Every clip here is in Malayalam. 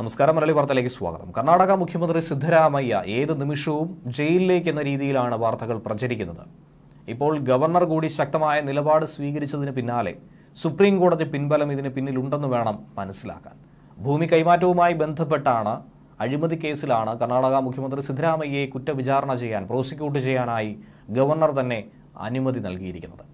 നമസ്കാരം മലയാളി വാർത്തയിലേക്ക് സ്വാഗതം കർണാടക മുഖ്യമന്ത്രി സിദ്ധരാമയ്യ ഏത് നിമിഷവും ജയിലിലേക്ക് എന്ന രീതിയിലാണ് വാർത്തകൾ പ്രചരിക്കുന്നത് ഇപ്പോൾ ഗവർണർ കൂടി ശക്തമായ നിലപാട് സ്വീകരിച്ചതിന് പിന്നാലെ സുപ്രീം കോടതി പിൻബലം ഇതിന് പിന്നിലുണ്ടെന്ന് വേണം മനസ്സിലാക്കാൻ ഭൂമി കൈമാറ്റവുമായി ബന്ധപ്പെട്ടാണ് അഴിമതി കേസിലാണ് കർണാടക മുഖ്യമന്ത്രി സിദ്ധരാമയ്യയെ കുറ്റവിചാരണ ചെയ്യാൻ പ്രോസിക്യൂട്ട് ചെയ്യാനായി ഗവർണർ തന്നെ അനുമതി നൽകിയിരിക്കുന്നത്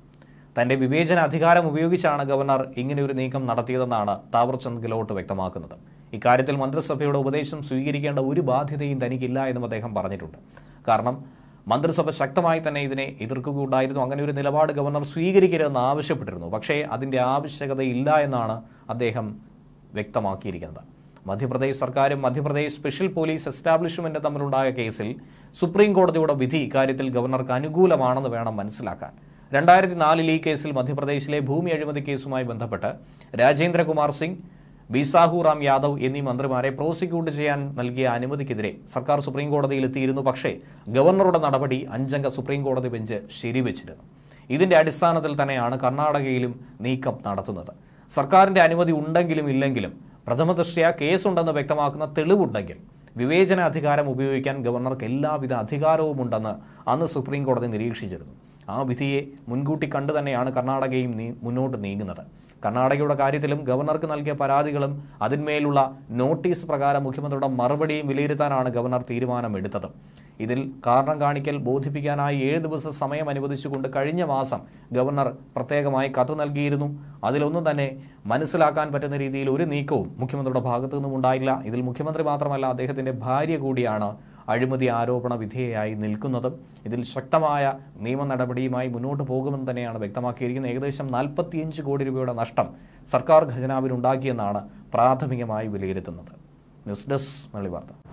തന്റെ വിവേചന അധികാരം ഉപയോഗിച്ചാണ് ഗവർണർ ഇങ്ങനെയൊരു നീക്കം നടത്തിയതെന്നാണ് താവർചന്ദ് ഗെലോട്ട് വ്യക്തമാക്കുന്നത് ഇക്കാര്യത്തിൽ മന്ത്രിസഭയുടെ ഉപദേശം സ്വീകരിക്കേണ്ട ഒരു ബാധ്യതയും തനിക്കില്ല എന്നും അദ്ദേഹം പറഞ്ഞിട്ടുണ്ട് കാരണം മന്ത്രിസഭ ശക്തമായി തന്നെ ഇതിനെ എതിർക്കുകയുണ്ടായിരുന്നു അങ്ങനെ ഒരു നിലപാട് ഗവർണർ സ്വീകരിക്കരുതെന്ന് ആവശ്യപ്പെട്ടിരുന്നു പക്ഷേ അതിൻ്റെ ആവശ്യകത ഇല്ല എന്നാണ് അദ്ദേഹം വ്യക്തമാക്കിയിരിക്കുന്നത് മധ്യപ്രദേശ് സർക്കാരും മധ്യപ്രദേശ് സ്പെഷ്യൽ പോലീസ് എസ്റ്റാബ്ലിഷ്മെൻറ്റും തമ്മിലുണ്ടായ കേസിൽ സുപ്രീം കോടതിയുടെ വിധി ഇക്കാര്യത്തിൽ ഗവർണർക്ക് അനുകൂലമാണെന്ന് വേണം മനസ്സിലാക്കാൻ രണ്ടായിരത്തി നാലിൽ ഈ കേസിൽ മധ്യപ്രദേശിലെ ഭൂമി അഴിമതി കേസുമായി ബന്ധപ്പെട്ട് രാജേന്ദ്രകുമാർ സിംഗ് ബിസാഹു റാം യാദവ് എന്നീ മന്ത്രിമാരെ പ്രോസിക്യൂട്ട് ചെയ്യാൻ നൽകിയ അനുമതിക്കെതിരെ സർക്കാർ സുപ്രീം കോടതിയിൽ എത്തിയിരുന്നു പക്ഷേ ഗവർണറുടെ നടപടി അഞ്ചംഗ സുപ്രീം കോടതി ബെഞ്ച് ശരിവച്ചിരുന്നു ഇതിന്റെ അടിസ്ഥാനത്തിൽ തന്നെയാണ് കർണാടകയിലും നീക്കം നടത്തുന്നത് സർക്കാരിന്റെ അനുമതി ഉണ്ടെങ്കിലും ഇല്ലെങ്കിലും പ്രഥമദൃഷ്ട്യാ കേസുണ്ടെന്ന് വ്യക്തമാക്കുന്ന തെളിവുണ്ടെങ്കിൽ വിവേചനാധികാരം ഉപയോഗിക്കാൻ ഗവർണർക്ക് എല്ലാവിധ അധികാരവുമുണ്ടെന്ന് അന്ന് സുപ്രീം കോടതി നിരീക്ഷിച്ചിരുന്നു ആ വിധിയെ മുൻകൂട്ടി കണ്ടു തന്നെയാണ് കർണാടകയും മുന്നോട്ട് നീങ്ങുന്നത് കർണാടകയുടെ കാര്യത്തിലും ഗവർണർക്ക് നൽകിയ പരാതികളും അതിന്മേലുള്ള നോട്ടീസ് പ്രകാരം മുഖ്യമന്ത്രിയുടെ മറുപടിയും വിലയിരുത്താനാണ് ഗവർണർ തീരുമാനമെടുത്തത് ഇതിൽ കാരണം കാണിക്കൽ ബോധിപ്പിക്കാനായി ഏഴ് ദിവസം സമയം അനുവദിച്ചുകൊണ്ട് കഴിഞ്ഞ മാസം ഗവർണർ പ്രത്യേകമായി കത്ത് നൽകിയിരുന്നു അതിലൊന്നും തന്നെ മനസ്സിലാക്കാൻ പറ്റുന്ന രീതിയിൽ ഒരു നീക്കവും മുഖ്യമന്ത്രിയുടെ ഭാഗത്തു നിന്നും ഉണ്ടായില്ല ഇതിൽ മുഖ്യമന്ത്രി മാത്രമല്ല അദ്ദേഹത്തിന്റെ ഭാര്യ കൂടിയാണ് അഴിമതി ആരോപണ വിധേയയായി നിൽക്കുന്നതും ഇതിൽ ശക്തമായ നിയമ നടപടിയുമായി മുന്നോട്ട് പോകുമെന്ന് തന്നെയാണ് വ്യക്തമാക്കിയിരിക്കുന്നത് ഏകദേശം നാൽപ്പത്തിയഞ്ച് കോടി രൂപയുടെ നഷ്ടം സർക്കാർ ഖജനാവിനുണ്ടാക്കിയെന്നാണ് പ്രാഥമികമായി വിലയിരുത്തുന്നത് ന്യൂസ് ഡെസ്ക് മലയാളി വാർത്ത